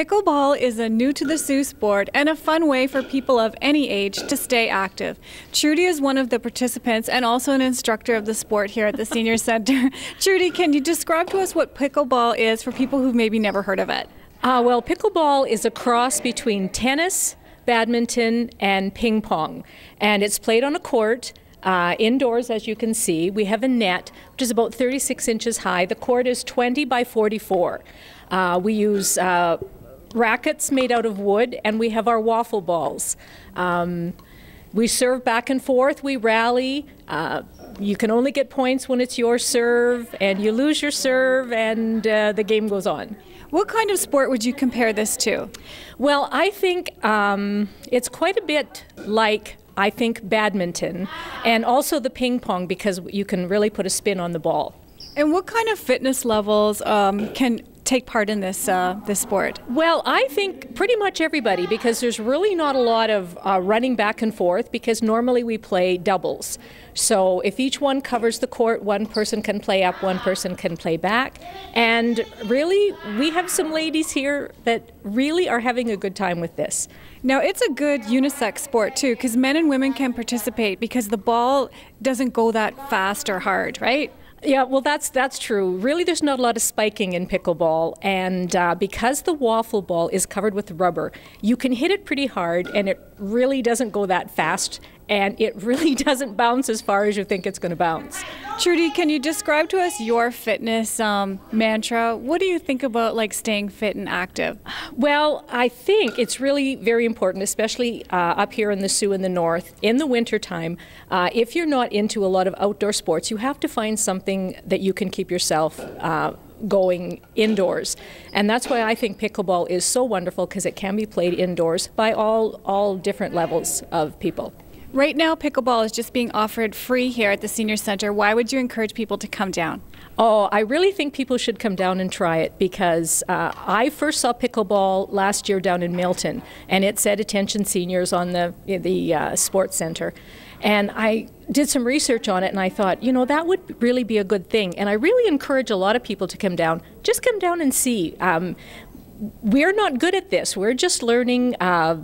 Pickleball is a new to the zoo sport and a fun way for people of any age to stay active. Trudy is one of the participants and also an instructor of the sport here at the Senior Center. Trudy, can you describe to us what pickleball is for people who've maybe never heard of it? Uh, well, pickleball is a cross between tennis, badminton, and ping pong. And it's played on a court uh, indoors, as you can see, we have a net which is about 36 inches high. The court is 20 by 44. Uh, we use uh, rackets made out of wood, and we have our waffle balls. Um, we serve back and forth, we rally. Uh, you can only get points when it's your serve, and you lose your serve, and uh, the game goes on. What kind of sport would you compare this to? Well, I think um, it's quite a bit like I think badminton and also the ping pong because you can really put a spin on the ball. And what kind of fitness levels um, can take part in this uh, this sport? Well, I think pretty much everybody because there's really not a lot of uh, running back and forth because normally we play doubles. So if each one covers the court, one person can play up, one person can play back, and really we have some ladies here that really are having a good time with this. Now it's a good unisex sport too because men and women can participate because the ball doesn't go that fast or hard, right? Yeah, well, that's that's true. Really, there's not a lot of spiking in pickleball, and uh, because the waffle ball is covered with rubber, you can hit it pretty hard, and it really doesn't go that fast and it really doesn't bounce as far as you think it's going to bounce. Trudy, can you describe to us your fitness um, mantra? What do you think about like staying fit and active? Well, I think it's really very important, especially uh, up here in the Sioux in the north in the wintertime. Uh, if you're not into a lot of outdoor sports, you have to find something that you can keep yourself. Uh, going indoors. And that's why I think pickleball is so wonderful because it can be played indoors by all all different levels of people. Right now, pickleball is just being offered free here at the Senior Center. Why would you encourage people to come down? Oh, I really think people should come down and try it because uh, I first saw pickleball last year down in Milton, and it said "Attention Seniors" on the the uh, Sports Center, and I did some research on it and I thought, you know, that would really be a good thing. And I really encourage a lot of people to come down. Just come down and see. Um, we're not good at this. We're just learning uh,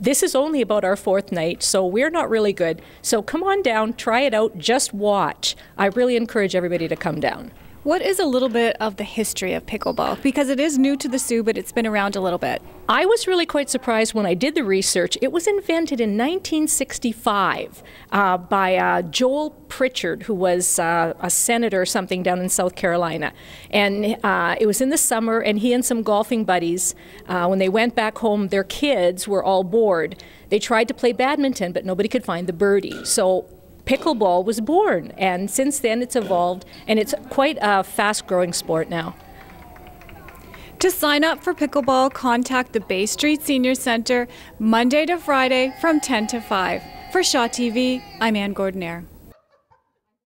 this is only about our fourth night, so we're not really good. So come on down, try it out, just watch. I really encourage everybody to come down. What is a little bit of the history of pickleball? Because it is new to the Sioux, but it's been around a little bit. I was really quite surprised when I did the research. It was invented in 1965 uh, by uh, Joel Pritchard, who was uh, a senator or something down in South Carolina. And uh, it was in the summer, and he and some golfing buddies, uh, when they went back home, their kids were all bored. They tried to play badminton, but nobody could find the birdie. So pickleball was born, and since then it's evolved, and it's quite a fast growing sport now. To sign up for pickleball, contact the Bay Street Senior Center Monday to Friday from 10 to 5. For Shaw TV, I'm Ann Gordonier.